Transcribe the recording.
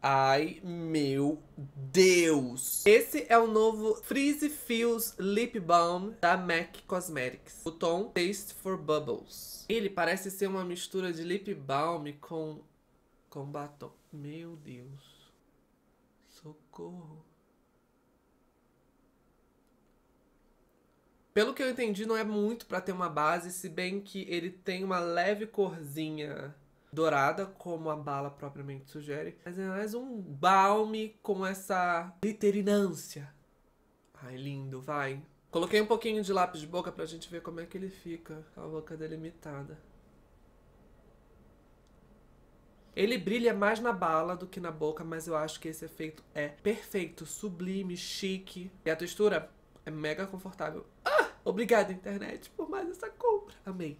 Ai, meu Deus! Esse é o novo Freeze Feels Lip Balm da MAC Cosmetics. O tom Taste for Bubbles. Ele parece ser uma mistura de lip balm com, com batom. Meu Deus. Socorro. Pelo que eu entendi, não é muito pra ter uma base, se bem que ele tem uma leve corzinha dourada, como a bala propriamente sugere, mas é mais um balme com essa literinância. Ai, lindo, vai. Coloquei um pouquinho de lápis de boca pra gente ver como é que ele fica, com a boca delimitada. Ele brilha mais na bala do que na boca, mas eu acho que esse efeito é perfeito, sublime, chique. E a textura é mega confortável. Ah! Obrigada, internet, por mais essa compra. Amei.